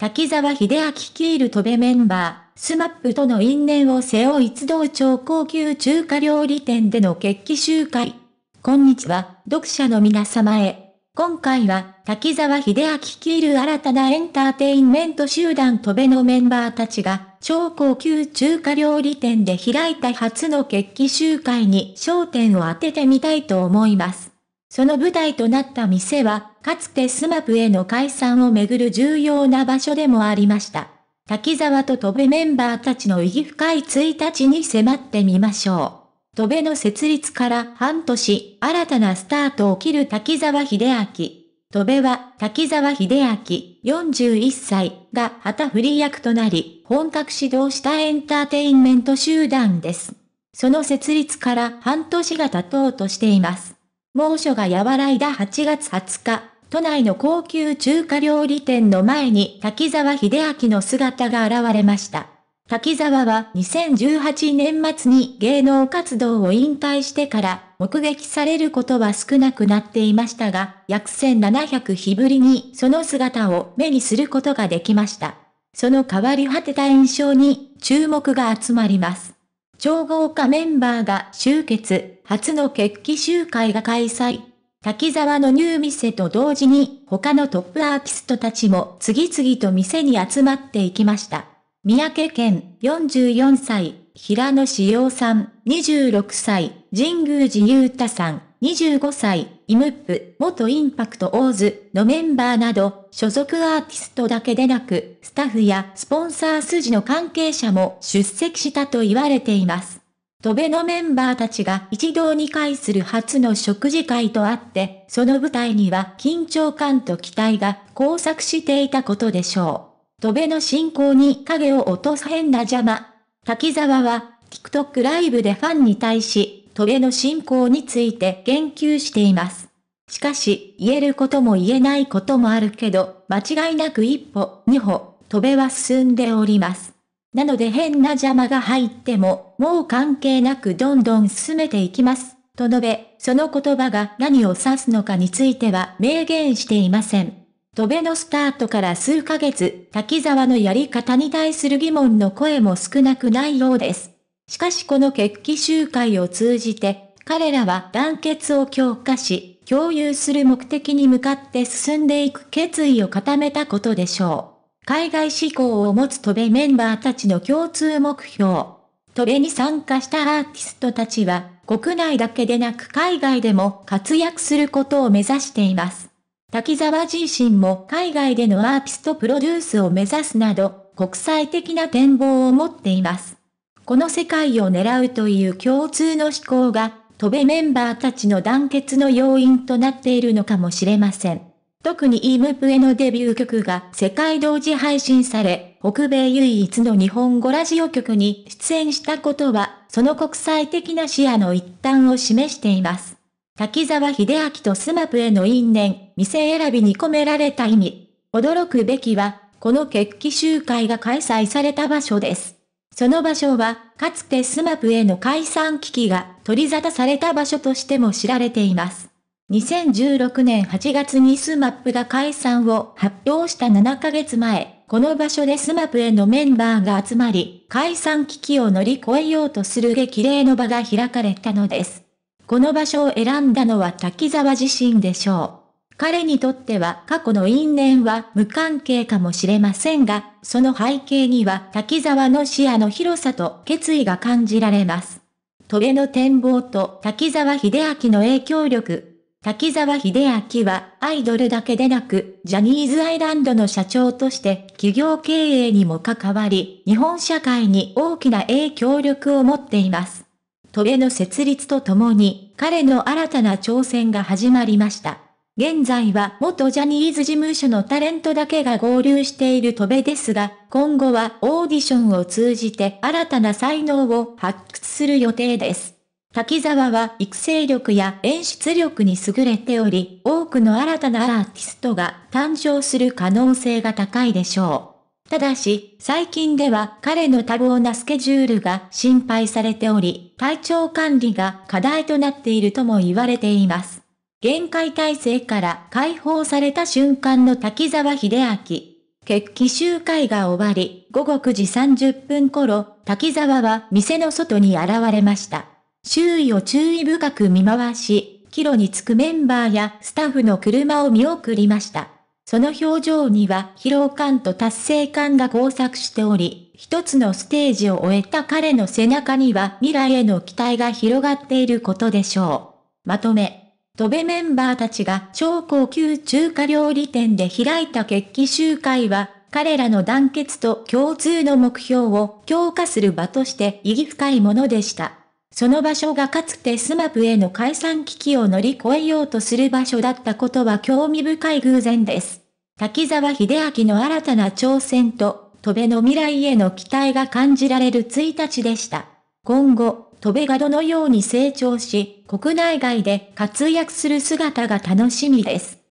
滝沢秀明率いる飛べメンバー、スマップとの因縁を背負い一同超高級中華料理店での決起集会。こんにちは、読者の皆様へ。今回は、滝沢秀明率いる新たなエンターテインメント集団飛べのメンバーたちが、超高級中華料理店で開いた初の決起集会に焦点を当ててみたいと思います。その舞台となった店は、かつてスマップへの解散をめぐる重要な場所でもありました。滝沢と戸部メンバーたちの意義深い1日に迫ってみましょう。戸部の設立から半年、新たなスタートを切る滝沢秀明。戸部は滝沢秀明41歳が旗振り役となり、本格始動したエンターテインメント集団です。その設立から半年が経とうとしています。猛暑が和らいだ8月20日、都内の高級中華料理店の前に滝沢秀明の姿が現れました。滝沢は2018年末に芸能活動を引退してから目撃されることは少なくなっていましたが、約1700日ぶりにその姿を目にすることができました。その変わり果てた印象に注目が集まります。超豪華メンバーが集結、初の決起集会が開催。滝沢のニュー店と同時に他のトップアーティストたちも次々と店に集まっていきました。三宅県44歳、平野志陽さん26歳、神宮寺雄太さん25歳、イムップ、元インパクトオーズのメンバーなど、所属アーティストだけでなく、スタッフやスポンサー筋の関係者も出席したと言われています。戸ベのメンバーたちが一堂に会する初の食事会とあって、その舞台には緊張感と期待が交錯していたことでしょう。戸ベの進行に影を落とす変な邪魔。滝沢は、TikTok ライブでファンに対し、戸ベの進行について言及しています。しかし、言えることも言えないこともあるけど、間違いなく一歩、二歩、戸ベは進んでおります。なので変な邪魔が入っても、もう関係なくどんどん進めていきます。と述べ、その言葉が何を指すのかについては明言していません。戸べのスタートから数ヶ月、滝沢のやり方に対する疑問の声も少なくないようです。しかしこの決起集会を通じて、彼らは団結を強化し、共有する目的に向かって進んでいく決意を固めたことでしょう。海外志向を持つ渡米メンバーたちの共通目標。渡米に参加したアーティストたちは、国内だけでなく海外でも活躍することを目指しています。滝沢自身も海外でのアーティストプロデュースを目指すなど、国際的な展望を持っています。この世界を狙うという共通の思考が、渡米メンバーたちの団結の要因となっているのかもしれません。特にイムプエのデビュー曲が世界同時配信され、北米唯一の日本語ラジオ局に出演したことは、その国際的な視野の一端を示しています。滝沢秀明とスマップへの因縁、店選びに込められた意味。驚くべきは、この決起集会が開催された場所です。その場所は、かつてスマップへの解散危機が取り沙汰された場所としても知られています。2016年8月にスマップが解散を発表した7ヶ月前、この場所でスマップへのメンバーが集まり、解散危機を乗り越えようとする激励の場が開かれたのです。この場所を選んだのは滝沢自身でしょう。彼にとっては過去の因縁は無関係かもしれませんが、その背景には滝沢の視野の広さと決意が感じられます。戸辺の展望と滝沢秀明の影響力、滝沢秀明はアイドルだけでなく、ジャニーズアイランドの社長として企業経営にも関わり、日本社会に大きな影響力を持っています。戸ゲの設立とともに、彼の新たな挑戦が始まりました。現在は元ジャニーズ事務所のタレントだけが合流している戸部ですが、今後はオーディションを通じて新たな才能を発掘する予定です。滝沢は育成力や演出力に優れており、多くの新たなアーティストが誕生する可能性が高いでしょう。ただし、最近では彼の多忙なスケジュールが心配されており、体調管理が課題となっているとも言われています。限界体制から解放された瞬間の滝沢秀明。決起集会が終わり、午後9時30分頃、滝沢は店の外に現れました。周囲を注意深く見回し、帰路につくメンバーやスタッフの車を見送りました。その表情には疲労感と達成感が交錯しており、一つのステージを終えた彼の背中には未来への期待が広がっていることでしょう。まとめ。戸部メンバーたちが超高級中華料理店で開いた決起集会は、彼らの団結と共通の目標を強化する場として意義深いものでした。その場所がかつてスマブへの解散危機を乗り越えようとする場所だったことは興味深い偶然です。滝沢秀明の新たな挑戦と、戸部の未来への期待が感じられる1日でした。今後、戸部がどのように成長し、国内外で活躍する姿が楽しみです。